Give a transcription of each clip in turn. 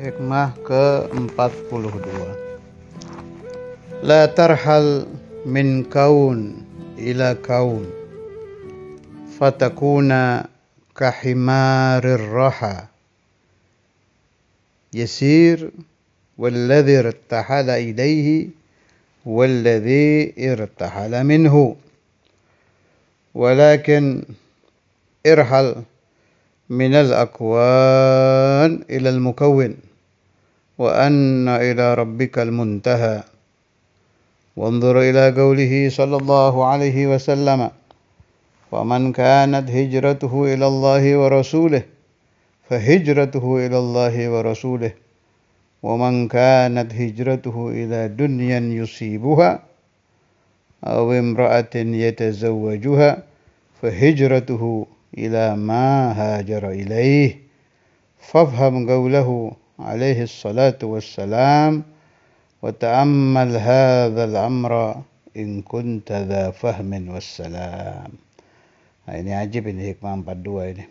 Hikmah ke-42 La tarhal min kaun ila kaun Fatakuna kahimarir raha Yasir والذي ارتحل إليه والذي ارتحل منه ولكن ارحل من الأكوان إلى المكون وأن إلى ربك المنتهى وانظر إلى قوله صلى الله عليه وسلم ومن كانت هجرته إلى الله ورسوله فهجرته إلى الله ورسوله ومن كانت هجرته إلى دنيا يصيبها أو امرأة يتزوجها فهجرته إلى ما هاجر إليه فافهم قوله alaihi salatu wassalam wa ta'ammal الأمر amra in kunta dha fahmin wassalam ini ajib ini hikmah 42 ini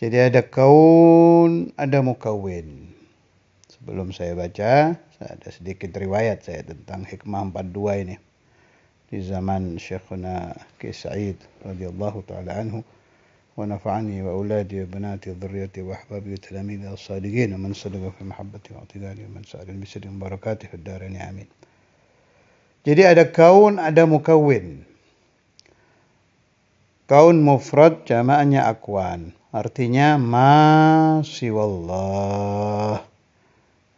jadi ada kaun ada mukawin sebelum saya baca ada sedikit riwayat saya tentang hikmah 42 ini di zaman Syekhuna Ki Sa'id radhiyallahu taala anhu ونفعني وأولادي وبناتي وذريتي وأحبابي وتلاميذي الصادقين ومن صدق في محبتي واعتدالي ومن سأل المسر مباركاتي في الدارين آمين Jadi ada kaun, ada mukawin. Kaun mufrad jamaannya akwan. Artinya masiwallah.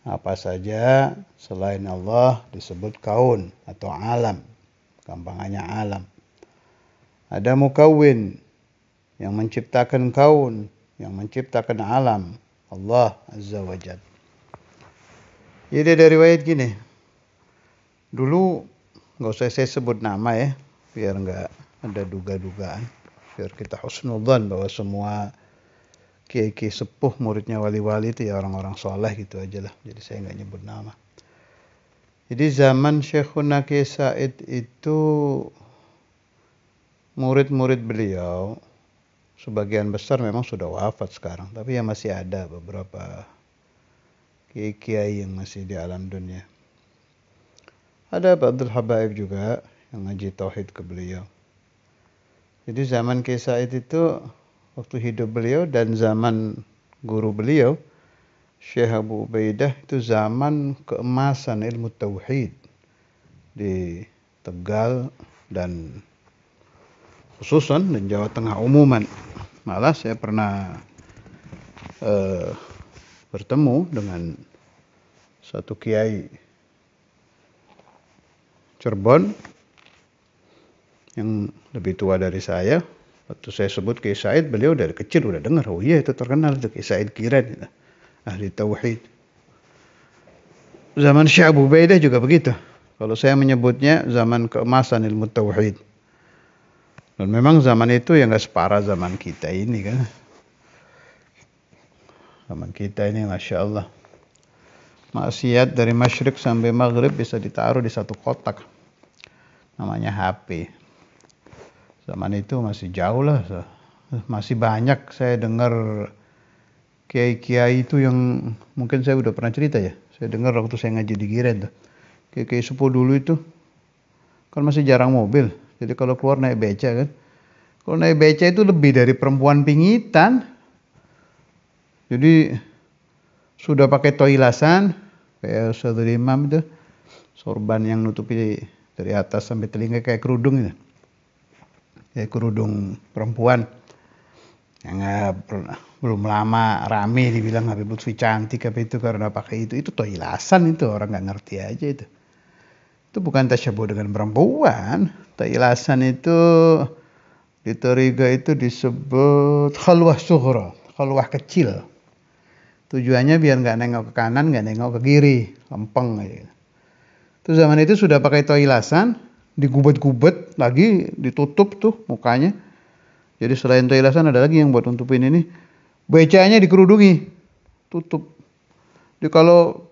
Apa saja selain Allah disebut kaun atau alam. Gampangannya alam. Ada mukawin yang menciptakan kaun, yang menciptakan alam, Allah Azza wa Jal. Jadi dari riwayat gini, dulu nggak usah saya sebut nama ya, biar nggak ada duga-dugaan, biar kita husnudzan bahwa semua kiai-kiai sepuh muridnya wali-wali itu ya orang-orang soleh gitu aja lah. Jadi saya nggak nyebut nama. Jadi zaman Syekhuna Kiai Said itu murid-murid beliau sebagian besar memang sudah wafat sekarang, tapi ya masih ada beberapa kiai-kiai yang masih di alam dunia. Ada Pak Abdul Habaib juga yang ngaji tauhid ke beliau. Jadi zaman Kiai Said itu waktu hidup beliau dan zaman guru beliau Syekh Abu Ubaidah itu zaman keemasan ilmu tauhid di Tegal dan khususan dan Jawa Tengah umuman malah saya pernah eh, bertemu dengan satu kiai Cirebon yang lebih tua dari saya. Waktu saya sebut Kiai Said, beliau dari kecil udah dengar, oh iya itu terkenal itu Kiai Said Kiran, gitu. ahli tauhid. Zaman Syekh Abu Baidah juga begitu. Kalau saya menyebutnya zaman keemasan ilmu tauhid. Dan memang zaman itu yang nggak separah zaman kita ini kan. Zaman kita ini Masya Allah. Maksiat dari masyrik sampai maghrib bisa ditaruh di satu kotak. Namanya HP. Zaman itu masih jauh lah. Masih banyak saya dengar kiai-kiai itu yang mungkin saya udah pernah cerita ya. Saya dengar waktu saya ngaji di Giren tuh. Kiai-kiai dulu itu kan masih jarang mobil jadi kalau keluar naik beca kan. Kalau naik beca itu lebih dari perempuan pingitan. Jadi sudah pakai toilasan kayak saudara Imam itu sorban yang nutupi dari atas sampai telinga kayak kerudung gitu. Kayak kerudung perempuan. Yang belum lama rame dibilang Habib Lutfi cantik apa itu karena pakai itu. Itu toilasan itu orang gak ngerti aja itu itu bukan tasyabuh dengan perempuan. Tailasan itu di Toriga itu disebut khalwah suhra, khalwah kecil. Tujuannya biar nggak nengok ke kanan, nggak nengok ke kiri, lempeng gitu. Itu zaman itu sudah pakai toilasan, digubet-gubet lagi, ditutup tuh mukanya. Jadi selain toilasan ada lagi yang buat nutupin ini. Becanya dikerudungi, tutup. Jadi kalau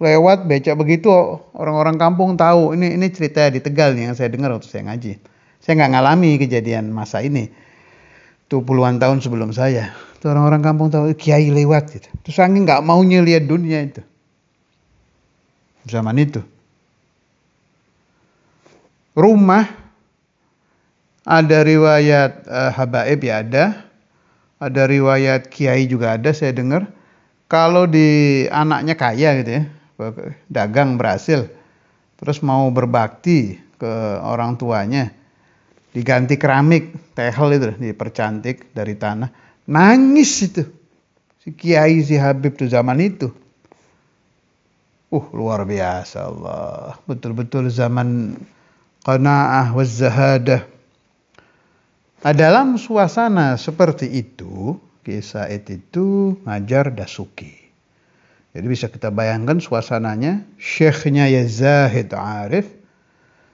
lewat becak begitu orang-orang kampung tahu ini ini cerita di Tegal yang saya dengar waktu saya ngaji. Saya nggak ngalami kejadian masa ini. tuh puluhan tahun sebelum saya. Itu orang-orang kampung tahu eh, kiai lewat gitu. Terus angin nggak maunya lihat dunia itu. Zaman itu. Rumah ada riwayat uh, habaib ya ada, ada riwayat kiai juga ada saya dengar. Kalau di anaknya kaya gitu ya, dagang berhasil terus mau berbakti ke orang tuanya diganti keramik tehel itu dipercantik dari tanah nangis itu si kiai si Habib tuh zaman itu uh luar biasa Allah betul-betul zaman qanaah wazahadah. Nah, dalam suasana seperti itu, kisah itu ngajar Dasuki. Jadi bisa kita bayangkan suasananya, syekhnya ya Zahid Arif,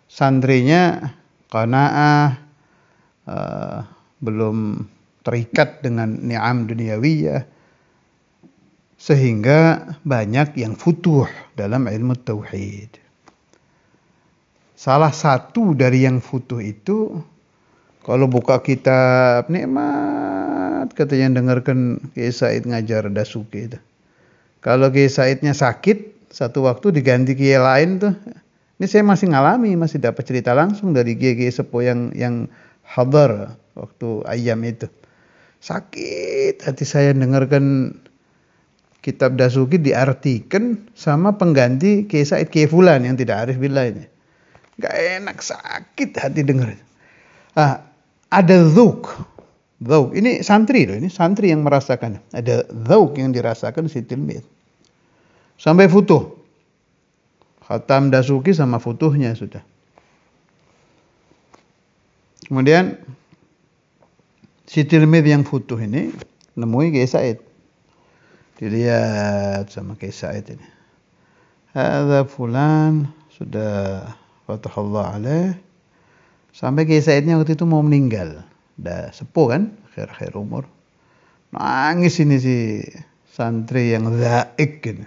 santrinya qanaah uh, belum terikat dengan ni'am duniawiyah sehingga banyak yang futuh dalam ilmu tauhid. Salah satu dari yang futuh itu kalau buka kitab nikmat katanya dengarkan Kiai Said ngajar Dasuki itu kalau Kiai Saidnya sakit, satu waktu diganti Kiai lain tuh. Ini saya masih ngalami, masih dapat cerita langsung dari Kiai Kiai Sepo yang yang hadar waktu ayam itu. Sakit hati saya dengarkan kitab Dasuki diartikan sama pengganti Kiai Said Kiai Fulan yang tidak arif bila ini. Gak enak sakit hati dengar. Ah, ada zuk. zuk Ini santri loh, ini santri yang merasakan. Ada zauk yang dirasakan si tilmid sampai futuh. Khatam Dasuki sama futuhnya sudah. Kemudian si Tirmidzi yang futuh ini nemui Kiai Said. Dilihat sama Kiai Said ini. Ada fulan sudah fatahullah alaih. Sampai Kiai Saidnya waktu itu mau meninggal. Dah sepuh kan, akhir-akhir umur. Nangis ini si santri yang zaik gitu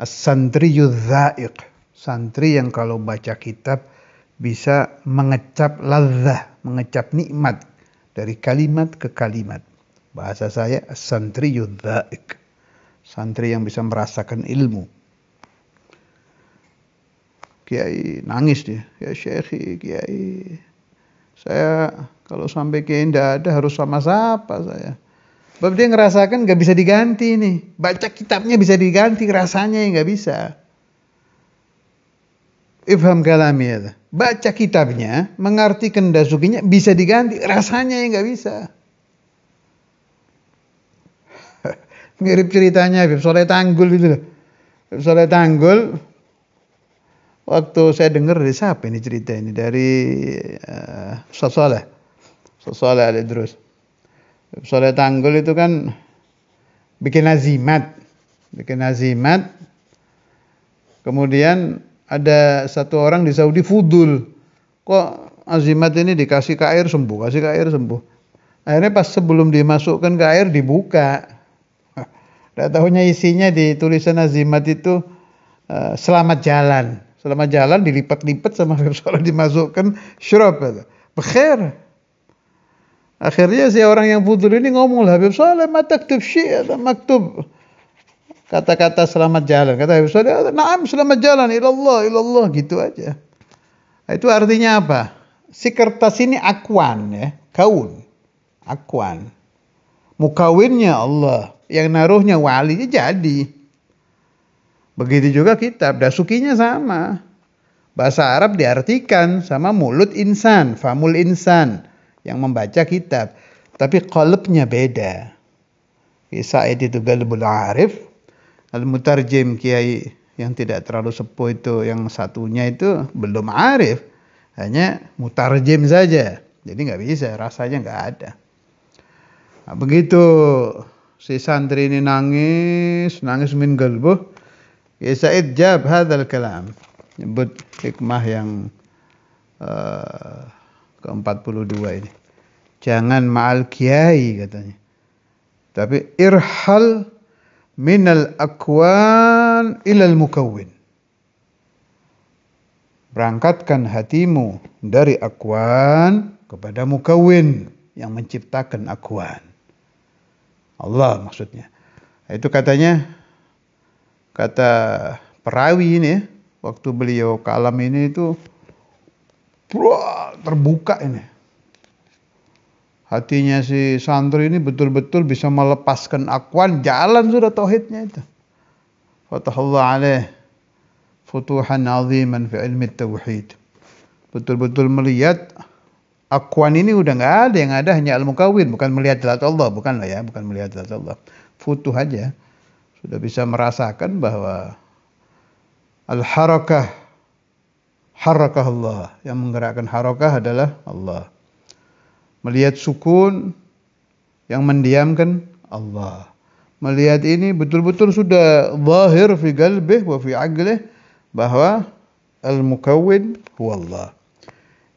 As-santri yudha'iq. Santri yang kalau baca kitab bisa mengecap lazah, mengecap nikmat dari kalimat ke kalimat. Bahasa saya santri yudha'iq. Santri yang bisa merasakan ilmu. Kiai nangis dia. Ya Syekhi, Kiai. Saya kalau sampai Kiai tidak ada harus sama siapa saya. Sebab dia ngerasakan gak bisa diganti nih. Baca kitabnya bisa diganti, rasanya yang gak bisa. Ifham kalami ya. Baca kitabnya, mengartikan dasukinya bisa diganti, rasanya yang gak bisa. Mirip ceritanya Habib Soleh Tanggul itu loh. Habib Soleh Tanggul, waktu saya dengar dari siapa ini cerita ini? Dari uh, Soleh. Soleh ada terus soleh tanggul itu kan bikin azimat bikin azimat kemudian ada satu orang di Saudi fudul kok azimat ini dikasih ke air sembuh kasih ke air sembuh akhirnya pas sebelum dimasukkan ke air dibuka tidak tahunya isinya di tulisan azimat itu eh, selamat jalan selamat jalan dilipat-lipat sama Feb dimasukkan syurup. Bekhair. Akhirnya si orang yang pudul ini ngomong Habib Saleh mataktub syi'a maktub kata-kata selamat jalan. Kata Habib Saleh, "Na'am selamat jalan ilallah ilallah" gitu aja. Nah, itu artinya apa? Si kertas ini akwan ya, kaun. Akwan. Mukawinnya Allah, yang naruhnya wali jadi. Begitu juga kitab, dasukinya sama. Bahasa Arab diartikan sama mulut insan, famul insan yang membaca kitab. Tapi kalbnya beda. Said itu galbul arif, al-mutarjim kiai yang tidak terlalu sepuh itu yang satunya itu belum arif. Hanya mutarjim saja. Jadi nggak bisa, rasanya nggak ada. Nah, begitu si santri ini nangis, nangis min galbuh. Ya Said jab hadal kalam. Nyebut hikmah yang uh, ke-42 ini. Jangan ma'al kiai katanya. Tapi irhal minal akwan ilal mukawin. Berangkatkan hatimu dari akwan kepada mukawin yang menciptakan akwan. Allah maksudnya. Itu katanya kata perawi ini waktu beliau kalam ini itu Wah, terbuka ini. Hatinya si santri ini betul-betul bisa melepaskan akuan jalan sudah tauhidnya itu. Fatahallah alaih futuhan aziman fi ilmi tauhid. Betul-betul melihat akuan ini udah nggak ada yang ada hanya ilmu kawin bukan melihat jelas Allah bukan lah ya bukan melihat jelas Allah futuh aja sudah bisa merasakan bahwa al harakah harakah Allah. Yang menggerakkan harakah adalah Allah. Melihat sukun yang mendiamkan Allah. Melihat ini betul-betul sudah zahir fi qalbih wa fi aqlih bahwa al mukawin huwa Allah.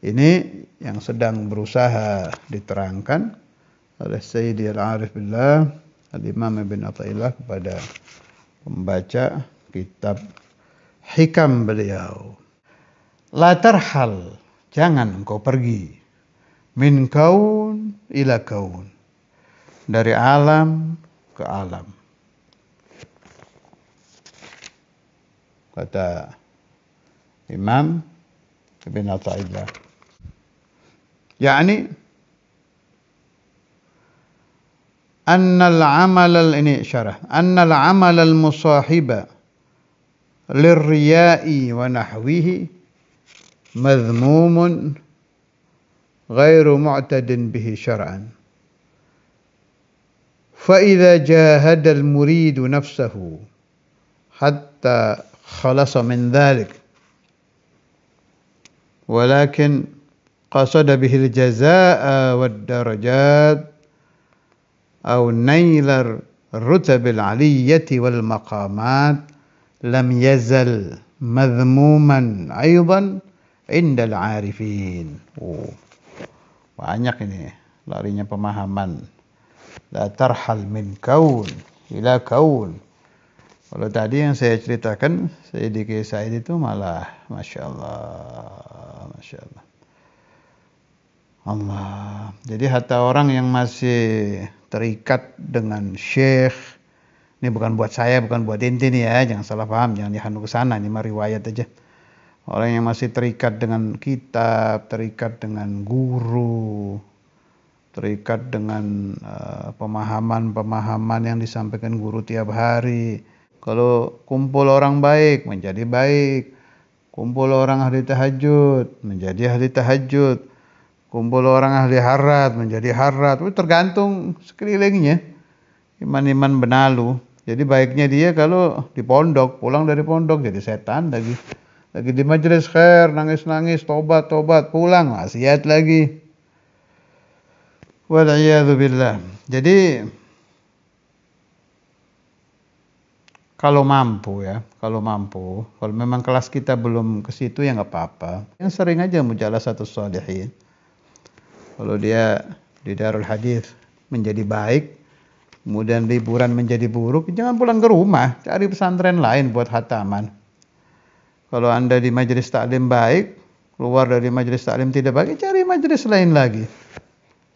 Ini yang sedang berusaha diterangkan oleh Sayyidi Al-Arif Billah Al-Imam Ibn Atta'illah kepada pembaca kitab Hikam beliau Latarhal, jangan engkau pergi. Min kaun ila kaun. Dari alam ke alam. Kata Imam Ibn Atta'illah. Yani أن العمل ini syarah أن العمل المصاحب للرياء ونحوه مذموم غير معتد به شرعا فإذا جاهد المريد نفسه حتى خلص من ذلك ولكن قصد به الجزاء والدرجات أو نيل الرتب العلية والمقامات لم يزل مذموما أيضا indal arifin. Oh, banyak ini larinya pemahaman. La tarhal min kaun ila kaun. Kalau tadi yang saya ceritakan, Sayyidiki Said itu malah Masya Allah, Masya Allah. Allah. Jadi hatta orang yang masih terikat dengan syekh, ini bukan buat saya, bukan buat inti nih ya, jangan salah paham, jangan dihantu ke sana, ini mah riwayat aja. Orang yang masih terikat dengan kitab, terikat dengan guru, terikat dengan eh, pemahaman-pemahaman uh, yang disampaikan guru tiap hari. Kalau kumpul orang baik menjadi baik, kumpul orang ahli tahajud menjadi ahli tahajud, kumpul orang ahli harat menjadi harat. Itu tergantung sekelilingnya iman-iman benalu. Jadi baiknya dia kalau di pondok, pulang dari pondok jadi setan lagi lagi di majelis khair nangis-nangis tobat tobat pulang maksiat lagi wal billah jadi kalau mampu ya, kalau mampu, kalau memang kelas kita belum ke situ ya nggak apa-apa. Yang sering aja mujalah satu salihin. Kalau dia di Darul Hadis menjadi baik, kemudian liburan menjadi buruk, jangan pulang ke rumah, cari pesantren lain buat hataman. Kalau Anda di majelis taklim baik, keluar dari majelis taklim tidak baik, cari majelis lain lagi.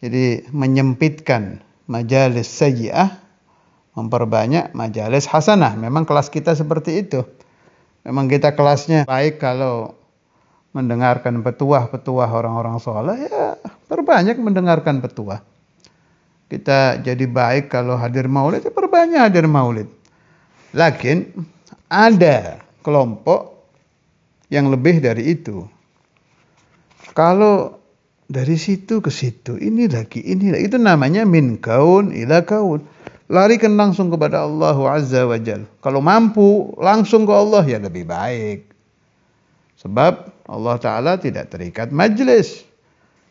Jadi menyempitkan majelis sayyi'ah, memperbanyak majelis hasanah. Memang kelas kita seperti itu. Memang kita kelasnya baik kalau mendengarkan petuah-petuah orang-orang soleh, ya perbanyak mendengarkan petuah. Kita jadi baik kalau hadir maulid, ya perbanyak hadir maulid. Lakin ada kelompok yang lebih dari itu. Kalau dari situ ke situ, ini lagi, ini lagi. Itu namanya min kaun ila kaun. Larikan langsung kepada Allah Azza wa Jal. Kalau mampu langsung ke Allah ya lebih baik. Sebab Allah Ta'ala tidak terikat majlis.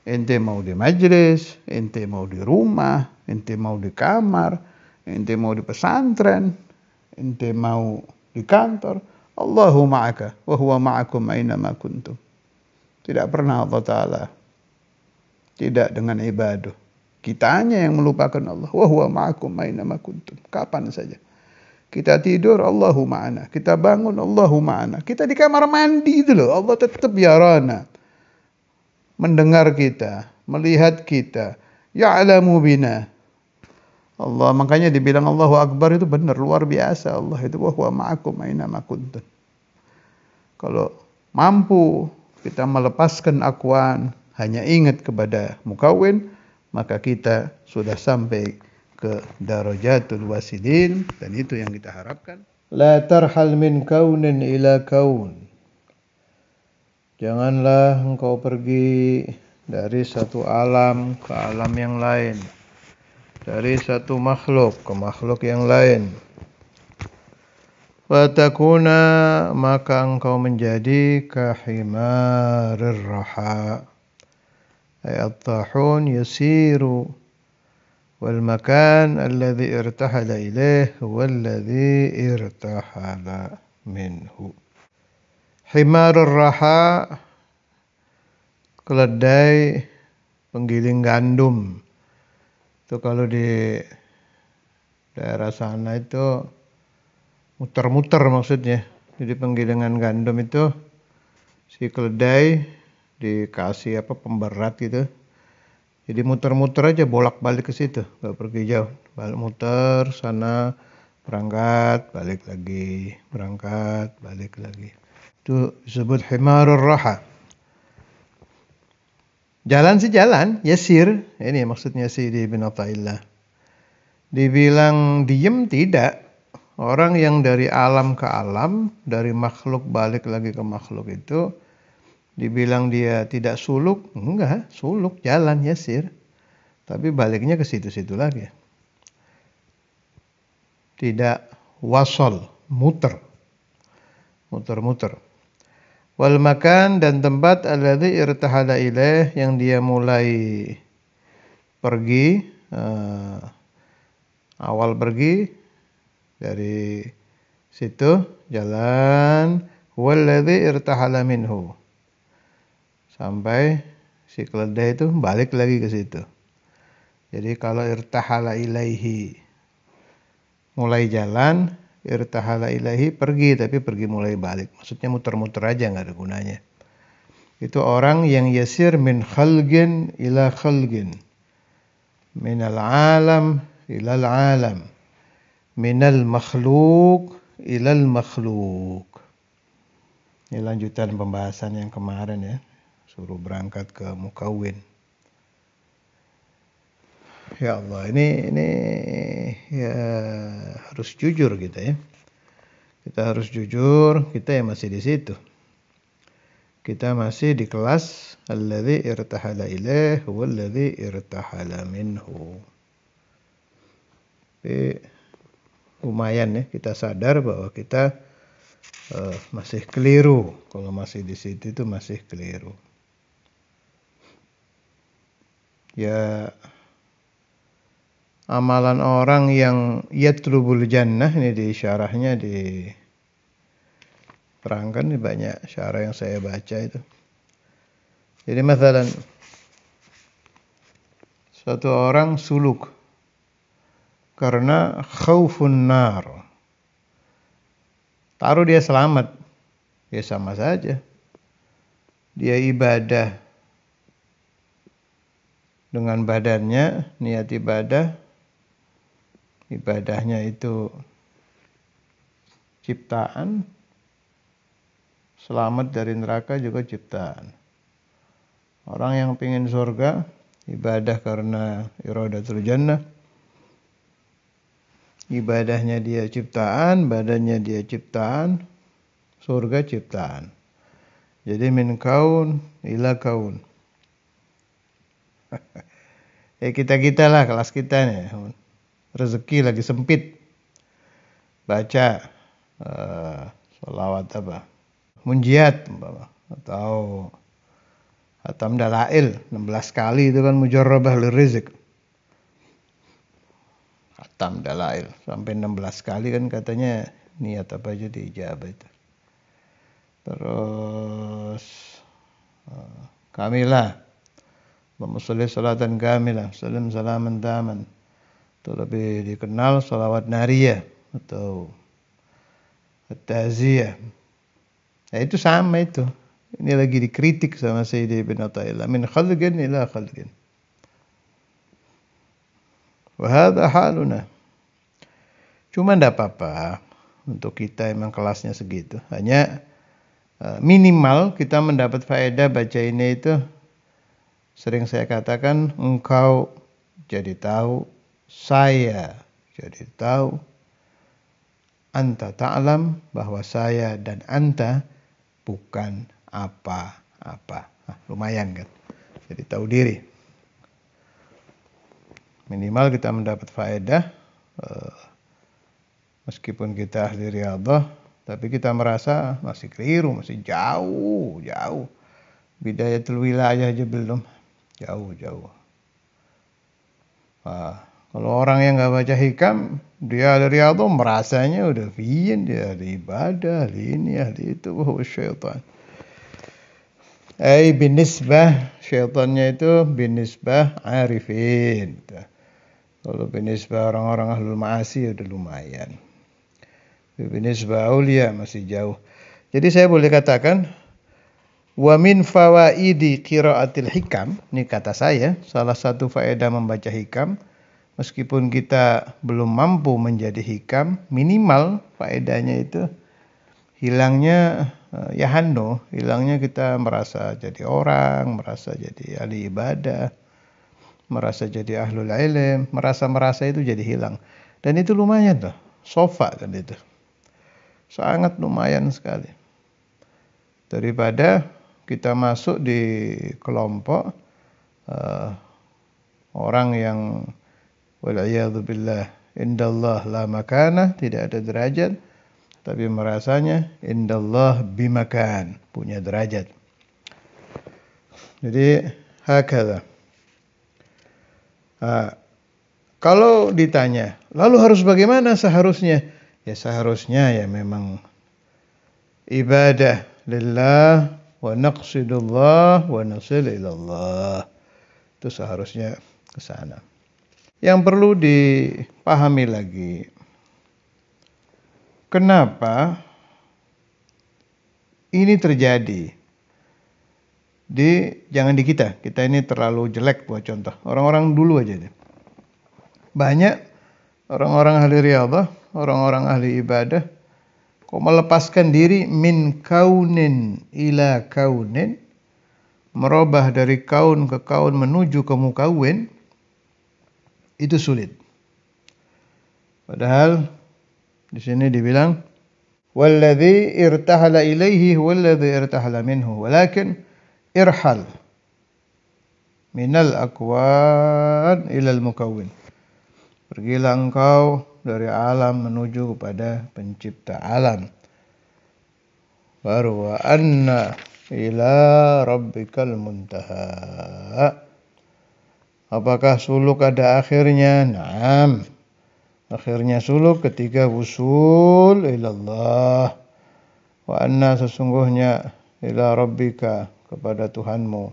Ente mau di majlis, ente mau di rumah, ente mau di kamar, ente mau di pesantren, ente mau di kantor Allahu ma'aka wa huwa ma'akum aina kuntum. Tidak pernah Allah Ta'ala. Tidak dengan ibadah. Kita hanya yang melupakan Allah. Wa huwa ma'akum aina kuntum. Kapan saja. Kita tidur, Allahu ma'ana. Kita bangun, Allahu ma'ana. Kita di kamar mandi itu loh. Allah tetap yarana. Mendengar kita. Melihat kita. Ya'lamu bina. Allah makanya dibilang Allahu Akbar itu benar luar biasa Allah itu wahwa ma'akum aina makuntun. Kalau mampu kita melepaskan akuan hanya ingat kepada mukawin maka kita sudah sampai ke darajatul wasilin dan itu yang kita harapkan. La tarhal min kaunin ila kaun. Janganlah engkau pergi dari satu alam ke alam yang lain dari satu makhluk ke makhluk yang lain. Fatakuna maka engkau menjadi kahimarir raha. Ayat tahun yasiru wal makan alladhi irtahala ilaih walladhi irtahala minhu. Himarur raha keledai penggiling gandum itu kalau di daerah sana itu muter-muter maksudnya. Jadi penggilingan gandum itu si keledai dikasih apa pemberat gitu. Jadi muter-muter aja bolak-balik ke situ, nggak pergi jauh. Balik muter sana berangkat, balik lagi, berangkat, balik lagi. Itu disebut himarul raha. Jalan sih jalan, yesir, Ini maksudnya si bin Atta'illah. Dibilang diem tidak. Orang yang dari alam ke alam, dari makhluk balik lagi ke makhluk itu, dibilang dia tidak suluk, enggak, suluk jalan yesir, Tapi baliknya ke situ-situ lagi. Tidak wasol, muter. Muter-muter wal makan dan tempat alladhi irtahala ilaih yang dia mulai pergi uh, awal pergi dari situ jalan walladhi irtahala minhu sampai si keledai itu balik lagi ke situ jadi kalau irtahala ilaihi mulai jalan irtahala ilahi pergi tapi pergi mulai balik maksudnya muter-muter aja nggak ada gunanya itu orang yang yasir min khalgin ila khalgin min al alam ila al alam min al makhluk ila al makhluk ini lanjutan pembahasan yang kemarin ya suruh berangkat ke mukawin ya Allah ini ini ya harus jujur kita ya kita harus jujur kita ya masih di situ kita masih di kelas alladzi irtahala ilaih walladzi irtahala minhu tapi lumayan ya kita sadar bahwa kita uh, masih keliru kalau masih di situ itu masih keliru ya amalan orang yang yatlubul jannah ini di syarahnya di terangkan di banyak syarah yang saya baca itu. Jadi masalah satu orang suluk karena khaufun nar. Taruh dia selamat. Ya sama saja. Dia ibadah dengan badannya, niat ibadah ibadahnya itu ciptaan, selamat dari neraka juga ciptaan. Orang yang pingin surga, ibadah karena iradatul jannah, ibadahnya dia ciptaan, badannya dia ciptaan, surga ciptaan. Jadi min kaun ila kaun. eh kita ya, kitalah kelas kita nih rezeki lagi sempit baca uh, apa munjiat atau Atam dalail 16 kali itu kan mujarrabah lirizik. Atam dalail sampai 16 kali kan katanya niat apa aja diijabah itu. Terus eh, kamilah Allahumma salli salatan kamilah, salam salaman atau lebih dikenal salawat nariyah atau taziyah. Ya itu sama itu. Ini lagi dikritik sama Sayyidi bin Atta'illah. Min khalgin ila khalgin. Wahada haluna. Cuma tidak apa-apa untuk kita emang kelasnya segitu. Hanya e, minimal kita mendapat faedah baca ini itu sering saya katakan engkau jadi tahu saya. Jadi tahu anta ta'lam bahwa saya dan anta bukan apa-apa. Nah, lumayan kan. Jadi tahu diri. Minimal kita mendapat faedah eh, meskipun kita ahli riadah tapi kita merasa masih keliru, masih jauh, jauh. Bidayatul wilayah aja belum. Jauh, jauh. Wah. Kalau orang yang nggak baca hikam, dia ada riado merasanya udah fiyin dia ada ibadah, ahli ini, ahli itu, bahwa syaitan. Ay binisbah, syaitannya itu binisbah arifin. Kalau binisbah orang-orang ahlul ma'asi ya udah lumayan. Binisbah awliya masih jauh. Jadi saya boleh katakan, Wa min fawaidi qiraatil hikam, ini kata saya, salah satu faedah membaca hikam, meskipun kita belum mampu menjadi hikam, minimal faedahnya itu hilangnya eh, ya hando, hilangnya kita merasa jadi orang, merasa jadi ahli ibadah, merasa jadi ahlul ilm, merasa-merasa itu jadi hilang. Dan itu lumayan tuh, sofa kan itu. Sangat lumayan sekali. Daripada kita masuk di kelompok uh, orang yang Wal'iyadu billah. Indallah la makanah, tidak ada derajat. Tapi merasanya, indallah bimakan, punya derajat. Jadi, hakada. Uh, ah, kalau ditanya, lalu harus bagaimana seharusnya? Ya seharusnya ya memang ibadah lillah wa naqsidullah wa nasil ilallah. Itu seharusnya ke sana yang perlu dipahami lagi. Kenapa ini terjadi? Di jangan di kita, kita ini terlalu jelek buat contoh. Orang-orang dulu aja deh. Banyak orang-orang ahli riyadhah, orang-orang ahli ibadah kok melepaskan diri min kaunin ila kaunin merubah dari kaun ke kaun menuju ke mukawin itu sulit. Padahal di sini dibilang والذي ارتحل إليه هو الذي minhu." Walakin irhal ارحل من الأكوان إلى المكون Pergilah engkau dari alam menuju kepada pencipta alam. Baru wa anna ila rabbikal muntaha. Apakah suluk ada akhirnya? Naam. Akhirnya suluk ketika wusul ilallah. Wa anna sesungguhnya ila rabbika kepada Tuhanmu.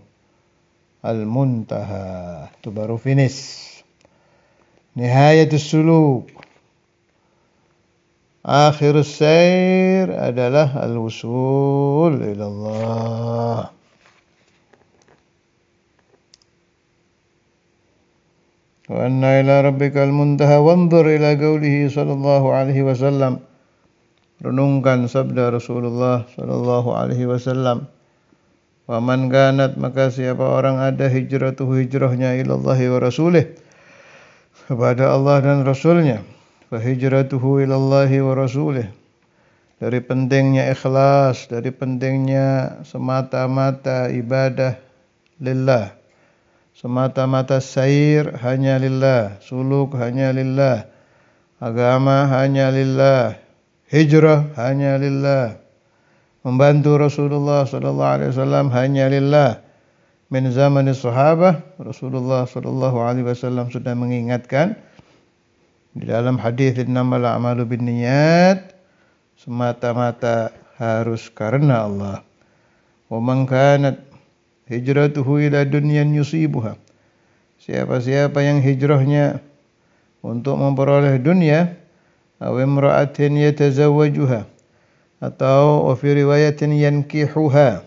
Al-muntaha. Itu baru finish. Nihayatus suluk. Akhir sair adalah al-wusul ilallah. وأن إلى ربك المنتهى وانظر إلى قوله صلى الله عليه وسلم renungkan sabda Rasulullah sallallahu alaihi wasallam Waman ganat maka siapa orang ada hijratuhu hijrahnya ilallahi wa rasulih kepada Allah dan Rasulnya fa hijratuhu ilallahi wa rasulih dari pentingnya ikhlas dari pentingnya semata-mata ibadah lillah Semata-mata sair hanya lillah, suluk hanya lillah, agama hanya lillah, hijrah hanya lillah. Membantu Rasulullah sallallahu alaihi wasallam hanya lillah. Min zaman sahabah Rasulullah sallallahu alaihi wasallam sudah mengingatkan di dalam hadis innamal a'malu binniyat semata-mata harus karena Allah. Wa man kanat hijratuhu ila dunyan yusibuha siapa-siapa yang hijrahnya untuk memperoleh dunia aw imra'atin yatazawwajuha atau wa fi riwayatin yankihuha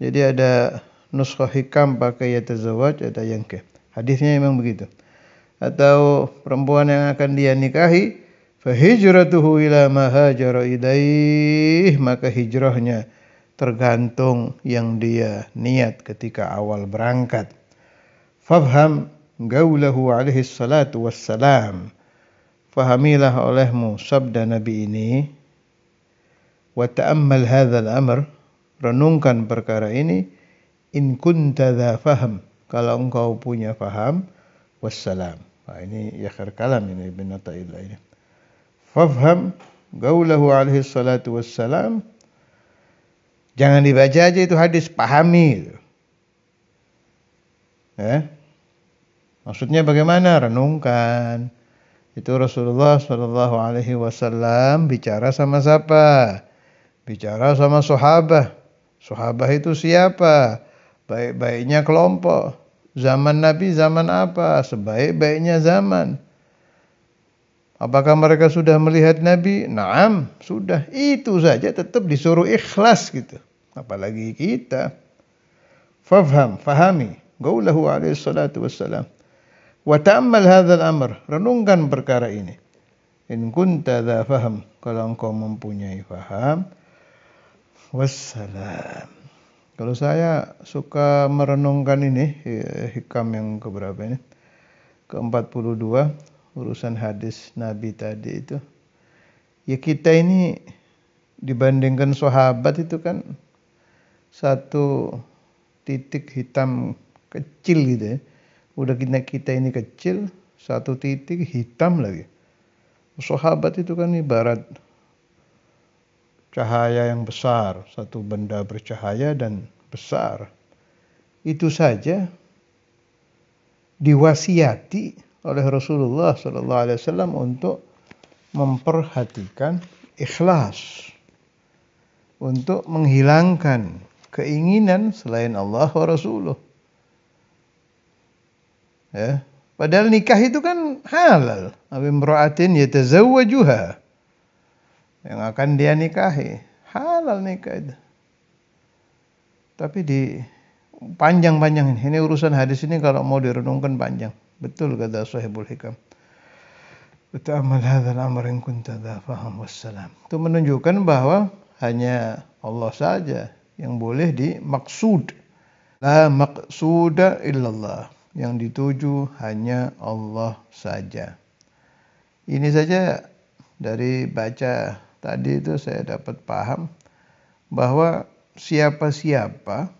jadi ada nuskah hikam pakai yatazawwaj ada ke. hadisnya memang begitu atau perempuan yang akan dia nikahi fa hijratuhu ila ma ilaih maka hijrahnya tergantung yang dia niat ketika awal berangkat. Faham, gaulahu alaihi salatu wassalam. Fahamilah olehmu sabda Nabi ini. Wa ta'ammal hadzal amr. Renungkan perkara ini. In kunta dha faham. Kalau engkau punya faham. Wassalam. Nah, ini yakhir kalam ini Ibn Atta'illah ini. Fafham gaulahu alaihi salatu wassalam. Jangan dibaca aja itu hadis, pahami. Ya. Maksudnya bagaimana? Renungkan. Itu Rasulullah Shallallahu Alaihi Wasallam bicara sama siapa? Bicara sama sahabat. Sahabat itu siapa? Baik-baiknya kelompok. Zaman Nabi zaman apa? Sebaik-baiknya zaman. Apakah mereka sudah melihat Nabi? Naam, sudah. Itu saja tetap disuruh ikhlas gitu apalagi kita. faham, fahami. Gaulahu alaihi salatu wassalam. Wa ta'ammal hadzal amr, renungkan perkara ini. In kunta dha faham, kalau engkau mempunyai faham. Wassalam. Kalau saya suka merenungkan ini, ya, hikam yang keberapa ini? Ke-42, urusan hadis Nabi tadi itu. Ya kita ini dibandingkan sahabat itu kan satu titik hitam kecil gitu ya. Udah kita, kita ini kecil, satu titik hitam lagi. Sahabat itu kan ibarat cahaya yang besar, satu benda bercahaya dan besar. Itu saja diwasiati oleh Rasulullah Shallallahu Alaihi Wasallam untuk memperhatikan ikhlas, untuk menghilangkan keinginan selain Allah wa Rasuluh. Ya. Padahal nikah itu kan halal. Abimra'atin yatazawwajuha. Yang akan dia nikahi. Halal nikah itu. Tapi di panjang-panjang ini urusan hadis ini kalau mau direnungkan panjang. Betul kata Sahibul Hikam. Uta'amal hadzal amr in kunta dha faham wassalam. Itu menunjukkan bahwa hanya Allah saja yang boleh dimaksud. La maqsuda illallah. Yang dituju hanya Allah saja. Ini saja dari baca tadi itu saya dapat paham bahwa siapa-siapa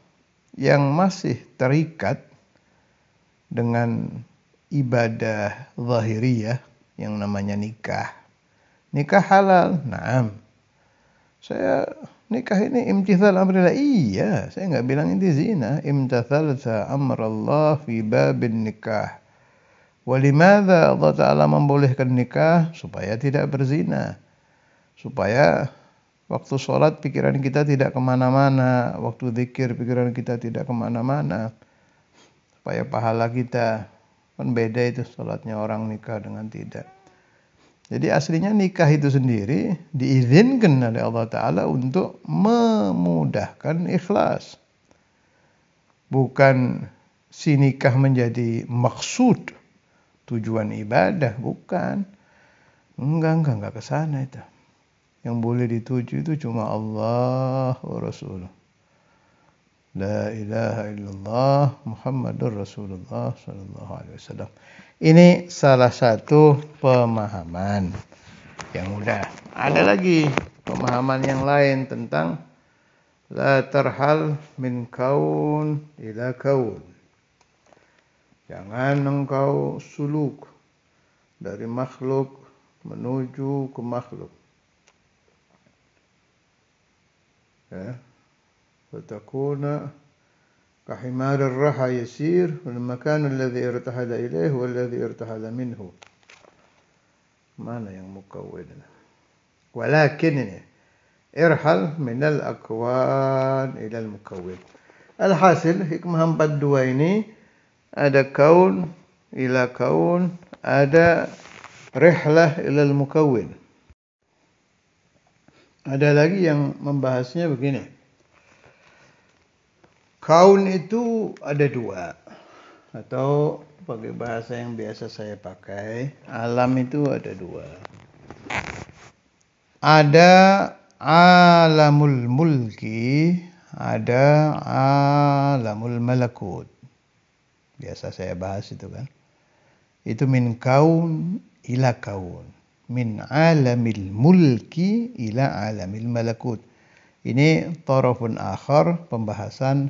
yang masih terikat dengan ibadah zahiriyah yang namanya nikah. Nikah halal, naam. Saya nikah ini imtithal amrillah. Iya, saya nggak bilang ini zina. Imtathalta amrallah fi babin nikah. Walimadha Allah Ta'ala membolehkan nikah supaya tidak berzina. Supaya waktu sholat pikiran kita tidak kemana-mana. Waktu zikir pikiran kita tidak kemana-mana. Supaya pahala kita. Kan beda itu sholatnya orang nikah dengan tidak. Jadi aslinya nikah itu sendiri diizinkan oleh Allah Ta'ala untuk memudahkan ikhlas. Bukan si nikah menjadi maksud tujuan ibadah, bukan. Enggak, enggak, enggak ke sana itu. Yang boleh dituju itu cuma Allah wa Rasulullah. La ilaha illallah Muhammadur Rasulullah sallallahu alaihi wasallam. Ini salah satu pemahaman yang mudah. Ada lagi pemahaman yang lain tentang la terhal min kaun ila kaun. Jangan engkau suluk dari makhluk menuju ke makhluk. Ya. Fatakuna كحمار الرحى يسير والمكان الذي ارتحل إليه والذي ارتحل منه معنى yang مكوننا ولكن ارحل من الأكوان إلى المكون الحاصل hikmah هم بدويني أدى كون إلى كون أدى رحلة إلى ila ada lagi yang membahasnya begini Kaun itu ada dua atau pakai bahasa yang biasa saya pakai, alam itu ada dua. Ada alamul mulki, ada alamul malakut. Biasa saya bahas itu kan. Itu min kaun ila kaun. Min alamil mulki ila alamil malakut. Ini tarafun akhar pembahasan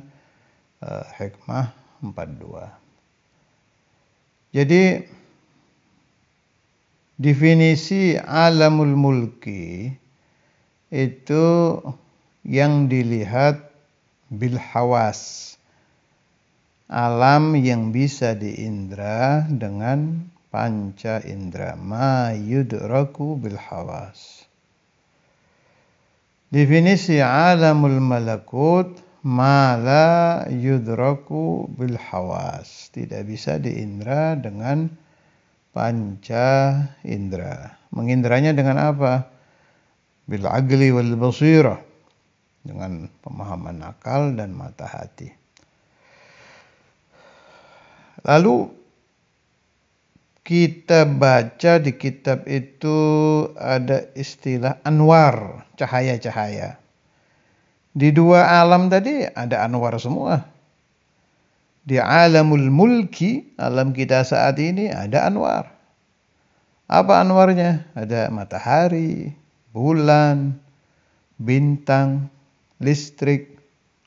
uh, hikmah 42. Jadi definisi alamul mulki itu yang dilihat bil hawas. Alam yang bisa diindra dengan panca indra ma yudraku bil hawas. Definisi alamul malakut mala yudroku bil hawas tidak bisa diindra dengan panca indra mengindranya dengan apa bil agli wal basira dengan pemahaman akal dan mata hati lalu kita baca di kitab itu ada istilah anwar cahaya-cahaya di dua alam tadi ada anwar semua. Di alamul mulki, alam kita saat ini ada anwar. Apa anwarnya? Ada matahari, bulan, bintang, listrik,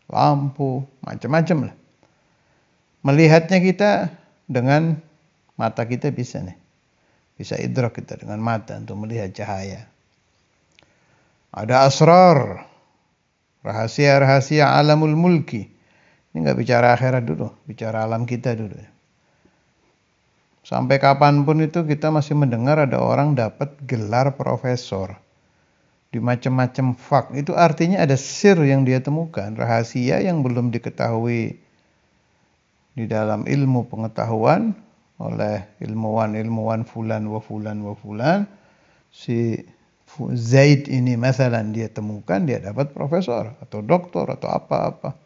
lampu, macam-macam lah. Melihatnya kita dengan mata kita bisa nih. Bisa idrak kita dengan mata untuk melihat cahaya. Ada asrar, Rahasia-rahasia alamul mulki. Ini nggak bicara akhirat dulu, bicara alam kita dulu. Sampai kapanpun itu kita masih mendengar ada orang dapat gelar profesor di macam-macam fak. Itu artinya ada sir yang dia temukan, rahasia yang belum diketahui di dalam ilmu pengetahuan oleh ilmuwan-ilmuwan fulan wa fulan wa fulan si Zaid ini misalnya dia temukan dia dapat profesor atau doktor atau apa-apa.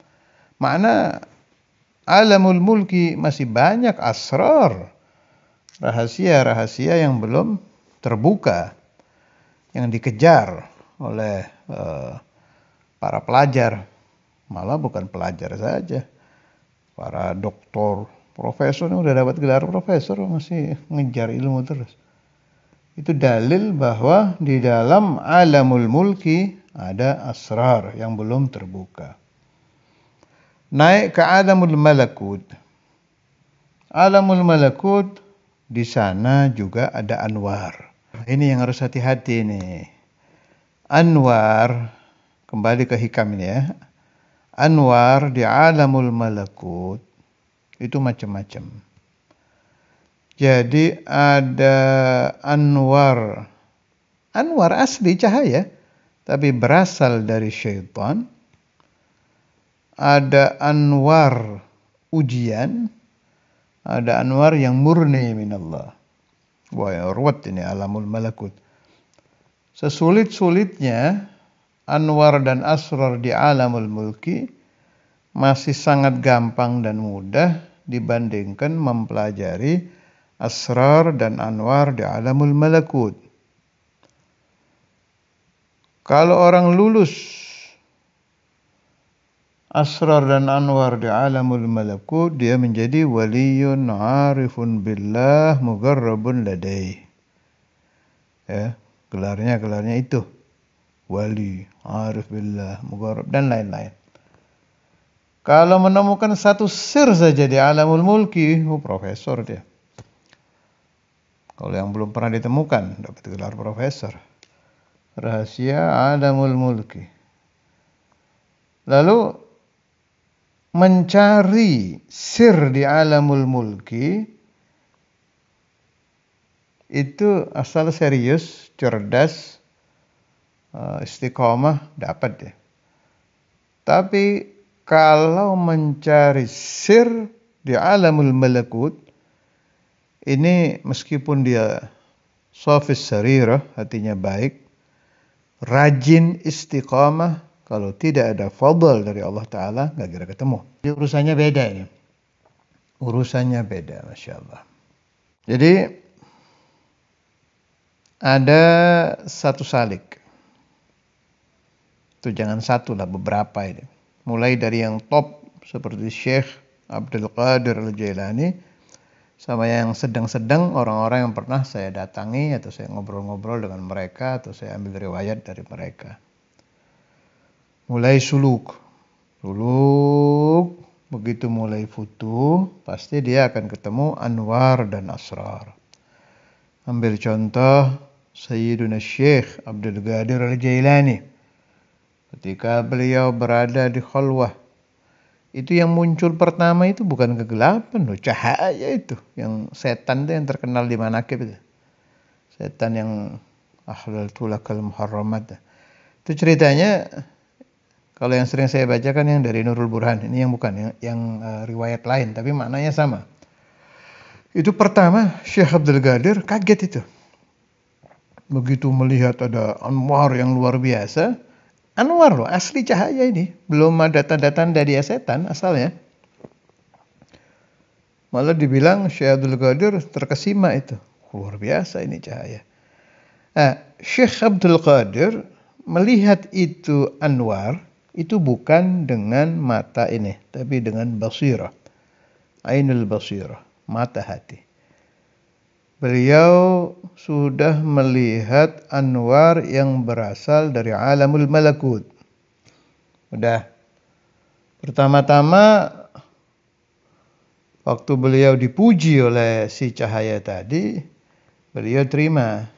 Makna alamul mulki masih banyak asrar. Rahasia-rahasia yang belum terbuka. Yang dikejar oleh uh, para pelajar. Malah bukan pelajar saja. Para doktor, profesor yang udah dapat gelar profesor masih ngejar ilmu terus itu dalil bahwa di dalam alamul mulki ada asrar yang belum terbuka. Naik ke alamul malakut. Alamul malakut di sana juga ada anwar. Ini yang harus hati-hati nih. Anwar kembali ke hikam ini ya. Anwar di alamul malakut itu macam-macam jadi ada anwar. Anwar asli cahaya, tapi berasal dari syaitan. Ada anwar ujian, ada anwar yang murni minallah. Wa ruwet ini alamul malakut. Sesulit-sulitnya anwar dan asrar di alamul mulki masih sangat gampang dan mudah dibandingkan mempelajari asrar dan anwar di alamul malakut. Kalau orang lulus asrar dan anwar di alamul malakut, dia menjadi waliyun arifun billah mugarrabun ladai. Ya, gelarnya gelarnya itu. Wali, arif billah, mugarrab dan lain-lain. Kalau menemukan satu sir saja di alamul mulki, oh, profesor dia. Kalau yang belum pernah ditemukan dapat gelar profesor. Rahasia Adamul Mulki. Lalu mencari sir di alamul mulki itu asal serius, cerdas, eh, istiqomah dapat ya. Tapi kalau mencari sir di alamul malakut ini meskipun dia sofis sarirah, hatinya baik, rajin istiqamah, kalau tidak ada fadl dari Allah Ta'ala, nggak kira ketemu. Jadi urusannya beda ini. Urusannya beda, Masya Allah. Jadi, ada satu salik. Itu jangan satu lah, beberapa ini. Mulai dari yang top, seperti Syekh Abdul Qadir Al-Jailani, sama yang sedang-sedang orang-orang yang pernah saya datangi atau saya ngobrol-ngobrol dengan mereka atau saya ambil riwayat dari mereka. Mulai suluk. Suluk begitu mulai futuh, pasti dia akan ketemu anwar dan asrar. Ambil contoh Sayyiduna Syekh Abdul Ghadir Al-Jailani. Ketika beliau berada di khalwah itu yang muncul pertama itu bukan kegelapan loh, cahaya itu. Yang setan itu yang terkenal di manakib itu. Setan yang ahlul tulakal muharramat. Itu ceritanya kalau yang sering saya bacakan yang dari Nurul Burhan, ini yang bukan yang, yang uh, riwayat lain tapi maknanya sama. Itu pertama Syekh Abdul Gadir kaget itu. Begitu melihat ada Anwar yang luar biasa, Anwar loh, asli cahaya ini. Belum ada tanda-tanda dia setan asalnya. Malah dibilang Syekh Abdul Qadir terkesima itu. Luar biasa ini cahaya. Nah, Syekh Abdul Qadir melihat itu Anwar, itu bukan dengan mata ini, tapi dengan basirah. Ainul basirah, mata hati. Beliau sudah melihat anwar yang berasal dari alamul malakut. Udah. Pertama-tama waktu beliau dipuji oleh si cahaya tadi, beliau terima.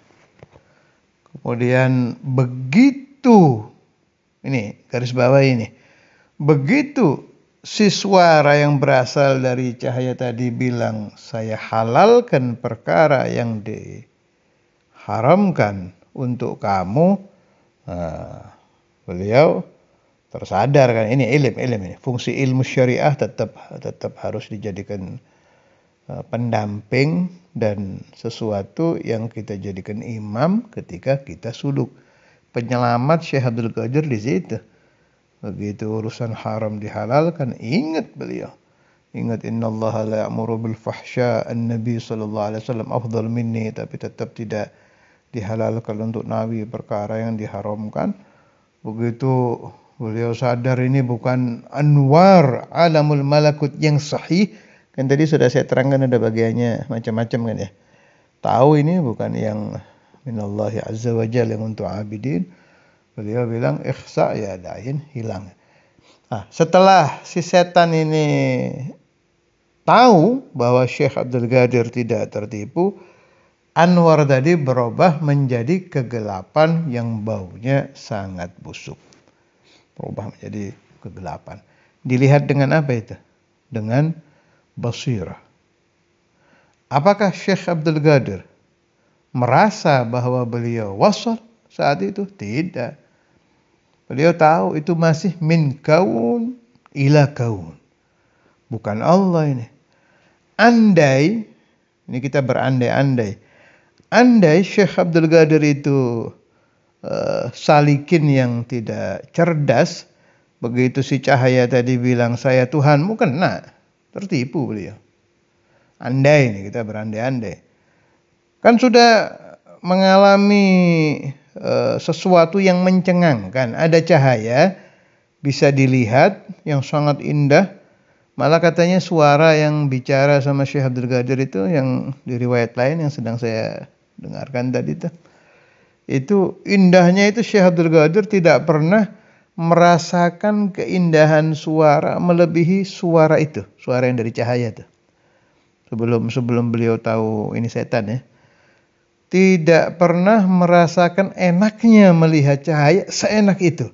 Kemudian begitu ini garis bawah ini. Begitu si suara yang berasal dari cahaya tadi bilang, "Saya halalkan perkara yang diharamkan untuk kamu." Nah, beliau tersadar kan ini ilm ilm ini fungsi ilmu syariah tetap tetap harus dijadikan eh, pendamping dan sesuatu yang kita jadikan imam ketika kita suluk penyelamat Syekh Abdul Qadir di situ Begitu urusan haram dihalalkan, ingat beliau. Ingat innallaha la ya'muru bil fahsya. An-Nabi sallallahu alaihi wasallam afdal minni tapi tetap tidak dihalalkan untuk nabi perkara yang diharamkan. Begitu beliau sadar ini bukan anwar alamul malakut yang sahih. Kan tadi sudah saya terangkan ada bagiannya macam-macam kan ya. Tahu ini bukan yang minallahi azza wajalla yang untuk abidin Beliau bilang ikhsa ya dain hilang. Nah, setelah si setan ini tahu bahwa Syekh Abdul Ghadir tidak tertipu, Anwar tadi berubah menjadi kegelapan yang baunya sangat busuk. Berubah menjadi kegelapan. Dilihat dengan apa itu? Dengan basirah. Apakah Syekh Abdul Ghadir merasa bahwa beliau wasal saat itu? Tidak. Beliau tahu itu masih min kaun ila kaun. Bukan Allah ini. Andai, ini kita berandai-andai. Andai Syekh Abdul Ghadir itu uh, salikin yang tidak cerdas, begitu si cahaya tadi bilang saya Tuhan mungkin nak tertipu beliau. Andai ini kita berandai-andai. Kan sudah mengalami Eh, sesuatu yang mencengangkan. Ada cahaya bisa dilihat yang sangat indah. Malah katanya suara yang bicara sama Syekh Abdul Qadir itu yang di riwayat lain yang sedang saya dengarkan tadi itu. Itu indahnya itu Syekh Abdul Qadir tidak pernah merasakan keindahan suara melebihi suara itu, suara yang dari cahaya itu. Sebelum sebelum beliau tahu ini setan ya tidak pernah merasakan enaknya melihat cahaya seenak itu.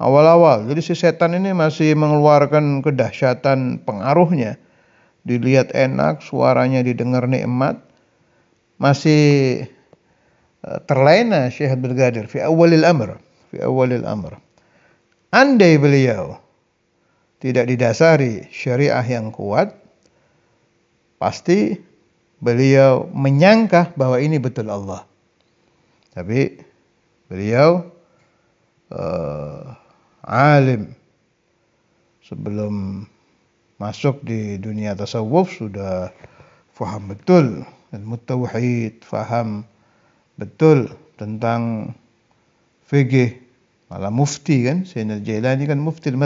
Awal-awal, jadi si setan ini masih mengeluarkan kedahsyatan pengaruhnya. Dilihat enak, suaranya didengar nikmat. Masih eh, terlena Syekh Abdul Gadir. fi awalil amr, fi awalil amr. Andai beliau tidak didasari syariah yang kuat, pasti beliau menyangka bahwa ini betul Allah. Tapi beliau uh, alim sebelum masuk di dunia tasawuf sudah faham betul dan tauhid, faham betul tentang fikih malah mufti kan Sayyidina Jailani kan mufti al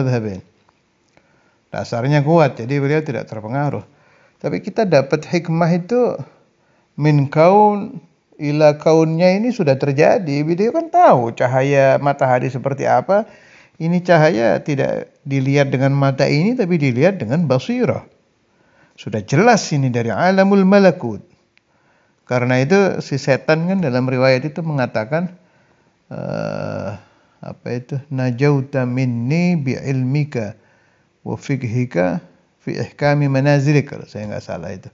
dasarnya kuat jadi beliau tidak terpengaruh Tapi kita dapat hikmah itu min kaun ila kaunnya ini sudah terjadi. Beliau kan tahu cahaya matahari seperti apa. Ini cahaya tidak dilihat dengan mata ini tapi dilihat dengan basirah. Sudah jelas ini dari alamul malakut. Karena itu si setan kan dalam riwayat itu mengatakan uh, apa itu najauta minni bi ilmika wa fiqhika fi ihkami manazilik kalau saya nggak salah itu.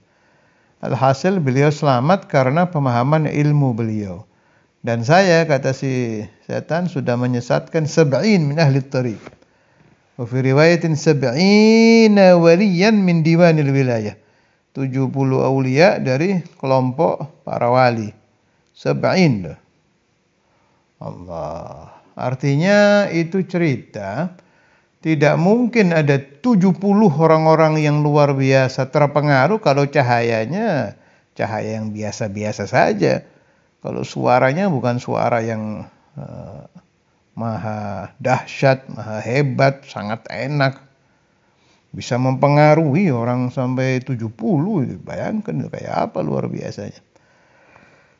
Alhasil beliau selamat karena pemahaman ilmu beliau. Dan saya kata si setan sudah menyesatkan sab'in min ahli tariq. Wa fi riwayatin sab'in waliyan min diwanil wilayah. 70 aulia dari kelompok para wali. Sab'in. Allah. Artinya itu cerita tidak mungkin ada 70 orang-orang yang luar biasa terpengaruh kalau cahayanya cahaya yang biasa-biasa saja. Kalau suaranya bukan suara yang uh, maha dahsyat, maha hebat, sangat enak. Bisa mempengaruhi orang sampai 70, bayangkan kayak apa luar biasanya.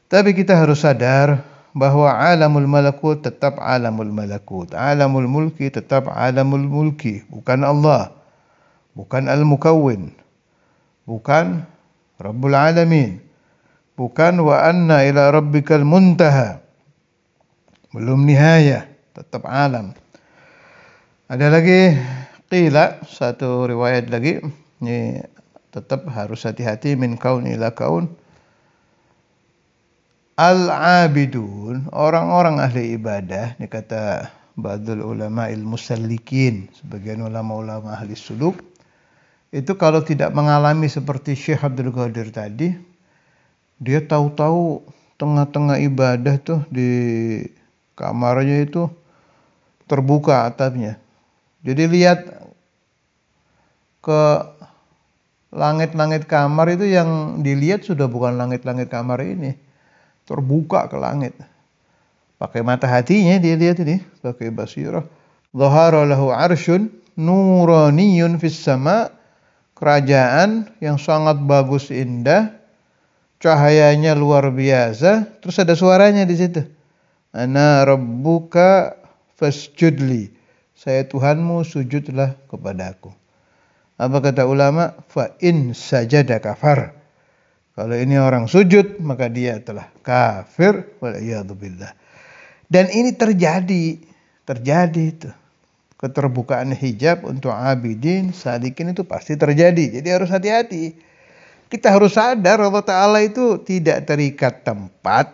Tapi kita harus sadar bahwa alamul malakut tetap alamul malakut. Alamul mulki tetap alamul mulki. Bukan Allah. Bukan al-mukawin. Bukan Rabbul Alamin. Bukan wa anna ila rabbikal muntaha. Belum nihaya. Tetap alam. Ada lagi qila satu riwayat lagi ini tetap harus hati-hati min kaun ila kaun Al-abidun, orang-orang ahli ibadah, ini kata Badul ulama ilmu musallikin, sebagian ulama-ulama ahli suluk, itu kalau tidak mengalami seperti Syekh Abdul Qadir tadi, dia tahu-tahu tengah-tengah ibadah tuh di kamarnya itu terbuka atapnya. Jadi lihat ke langit-langit kamar itu yang dilihat sudah bukan langit-langit kamar ini terbuka ke langit. Pakai mata hatinya dia lihat ini, pakai basirah. Zahara lahu arsyun nuraniyun fis sama. Kerajaan yang sangat bagus indah, cahayanya luar biasa, terus ada suaranya di situ. Ana rabbuka fasjudli. Saya Tuhanmu sujudlah kepadaku. Apa kata ulama? Fa in sajada kafar kalau ini orang sujud maka dia telah kafir waliyadzubillah. Dan ini terjadi, terjadi itu. Keterbukaan hijab untuk abidin, sadikin itu pasti terjadi. Jadi harus hati-hati. Kita harus sadar Allah Ta'ala itu tidak terikat tempat,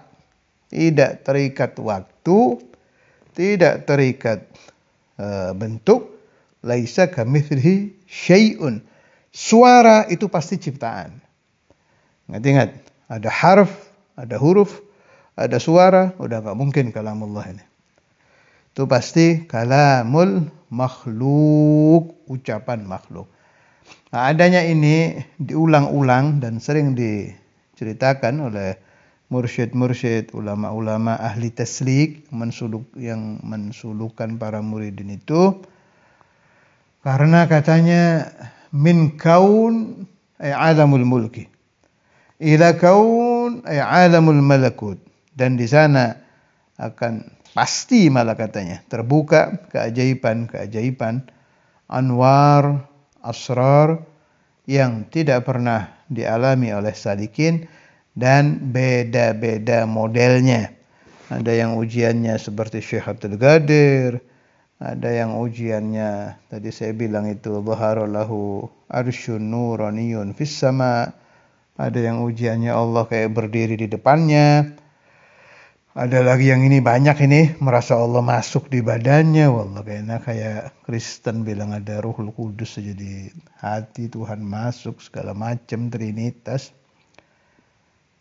tidak terikat waktu, tidak terikat uh, bentuk, laisa kamithrihi syai'un. Suara itu pasti ciptaan. Ingat-ingat, ada harf, ada huruf, ada suara, udah nggak mungkin kalamullah ini. Itu pasti kalamul makhluk, ucapan makhluk. Nah, adanya ini diulang-ulang dan sering diceritakan oleh mursyid-mursyid, ulama-ulama ahli teslik mensuluk yang mensulukan para muridin itu karena katanya min kaun eh, alamul mulki ila kaun ay alamul malakut dan di sana akan pasti malah katanya terbuka keajaiban-keajaiban anwar asrar yang tidak pernah dialami oleh salikin dan beda-beda modelnya. Ada yang ujiannya seperti Syekh Abdul Gadir, ada yang ujiannya tadi saya bilang itu dhaharolahu arsyun nuraniyun fis sama' ada yang ujiannya Allah kayak berdiri di depannya ada lagi yang ini banyak ini merasa Allah masuk di badannya wallah kayaknya kayak Kristen bilang ada Ruhul Kudus saja di hati Tuhan masuk segala macam Trinitas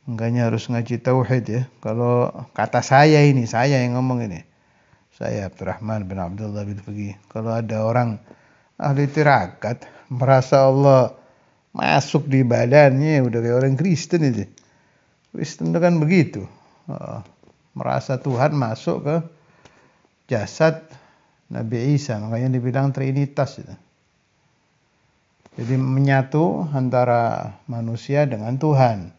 Enggaknya harus ngaji tauhid ya kalau kata saya ini saya yang ngomong ini saya Abdurrahman bin Abdullah bin Fagi kalau ada orang ahli tirakat merasa Allah masuk di badannya udah kayak orang Kristen itu Kristen itu kan begitu oh, merasa Tuhan masuk ke jasad Nabi Isa makanya dibilang Trinitas itu jadi menyatu antara manusia dengan Tuhan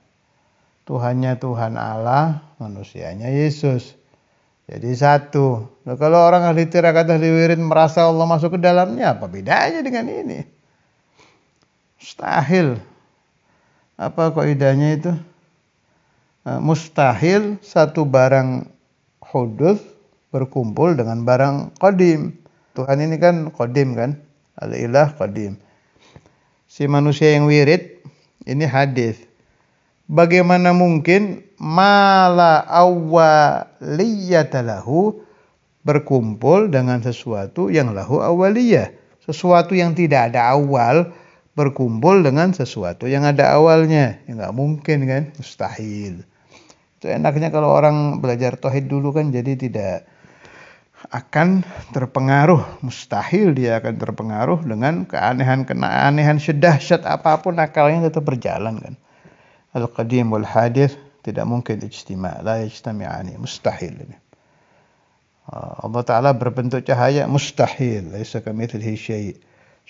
Tuhannya Tuhan Allah, manusianya Yesus. Jadi satu. Nah, kalau orang ahli tirakat ahli wirid merasa Allah masuk ke dalamnya, apa bedanya dengan ini? mustahil apa kaidahnya itu eh, mustahil satu barang hudus berkumpul dengan barang kodim Tuhan ini kan kodim kan al kodim si manusia yang wirid ini hadis bagaimana mungkin mala awaliyatalahu berkumpul dengan sesuatu yang lahu awaliyah sesuatu yang tidak ada awal berkumpul dengan sesuatu yang ada awalnya. Ya nggak mungkin kan, mustahil. Itu enaknya kalau orang belajar tauhid dulu kan jadi tidak akan terpengaruh, mustahil dia akan terpengaruh dengan keanehan keanehan sedahsyat apapun akalnya tetap berjalan kan. Al-qadim wal hadir tidak mungkin ijtima, la yajtami'ani, mustahil ini. Allah Ta'ala berbentuk cahaya mustahil, laisa kami syai'.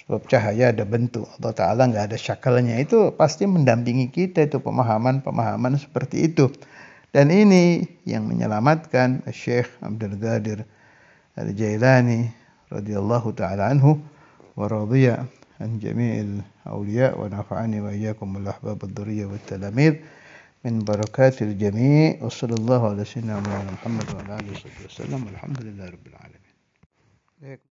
Sebab cahaya ada bentuk, Allah Ta'ala nggak ada syakalnya. Itu pasti mendampingi kita itu pemahaman-pemahaman seperti itu. Dan ini yang menyelamatkan Syekh Abdul Gadir Al-Jailani radhiyallahu taala anhu wa radhiya an jami'il awliya wa nafa'ani wa iyyakum bil ahbab ad durriya wat talamid min barakatil jami' wa sallallahu wa sallam Muhammad wa alihi wasallam rabbil alamin